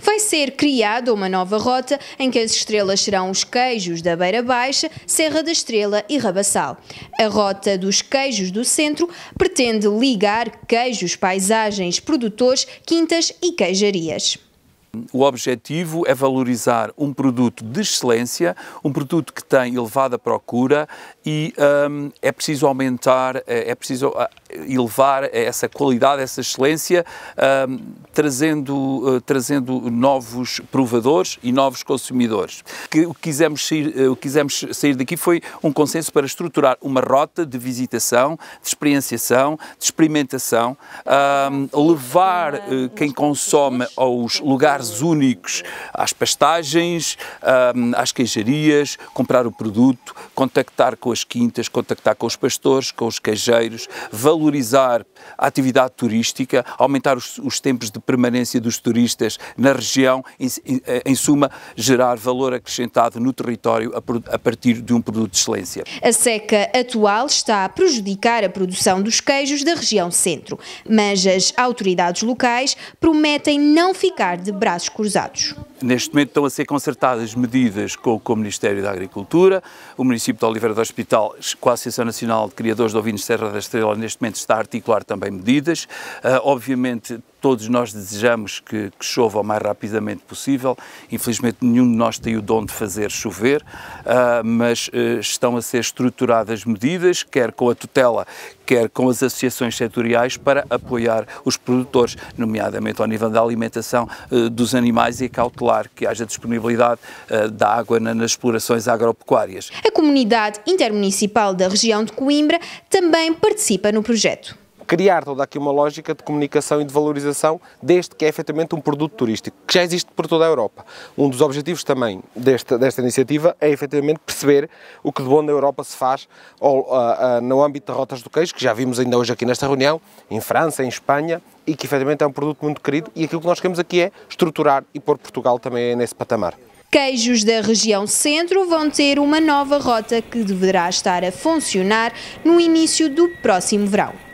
Vai ser criada uma nova rota em que as estrelas serão os queijos da Beira Baixa, Serra da Estrela e Rabassal. A rota dos queijos do centro pretende ligar queijos, paisagens, produtores, quintas e queijarias. O objetivo é valorizar um produto de excelência, um produto que tem elevada procura e um, é preciso aumentar, eh, é preciso ah, elevar essa qualidade, essa excelência, um, trazendo, uh, trazendo novos provadores e novos consumidores. Que, o, que quisemos sair, eh, o que quisemos sair daqui foi um consenso para estruturar uma rota de visitação, de experienciação, de experimentação, um, levar uh, quem consome aos lugares lugares únicos, às pastagens, às queijarias, comprar o produto, contactar com as quintas, contactar com os pastores, com os queijeiros, valorizar a atividade turística, aumentar os, os tempos de permanência dos turistas na região, em, em, eh, em suma, gerar valor acrescentado no território a, a partir de um produto de excelência. A seca atual está a prejudicar a produção dos queijos da região centro, mas as autoridades locais prometem não ficar de braços braços cruzados. Neste momento estão a ser concertadas medidas com, com o Ministério da Agricultura, o município de Oliveira do Hospital, com a Associação Nacional de Criadores de Ovinos Serra da Estrela, neste momento está a articular também medidas. Uh, obviamente todos nós desejamos que, que, chova o mais rapidamente possível. Infelizmente, nenhum de nós tem o dom de fazer chover, uh, mas uh, estão a ser estruturadas medidas, quer com a tutela, quer com as associações setoriais, para apoiar os produtores, nomeadamente ao nível da alimentação uh, dos animais e cautelar que haja disponibilidade eh, da água na, nas explorações agropecuárias. A comunidade intermunicipal da região de Coimbra também participa no projeto criar toda aqui uma lógica de comunicação e de valorização deste que é efetivamente um produto turístico, que já existe por toda a Europa. Um dos objetivos também desta, desta iniciativa é efetivamente perceber o que de bom na Europa se faz ou, uh, uh, no âmbito de rotas do queijo, que já vimos ainda hoje aqui nesta reunião, em França, em Espanha, e que efetivamente é um produto muito querido e aquilo que nós queremos aqui é estruturar e pôr Portugal também nesse patamar. Queijos da região centro vão ter uma nova rota que deverá estar a funcionar no início do próximo verão.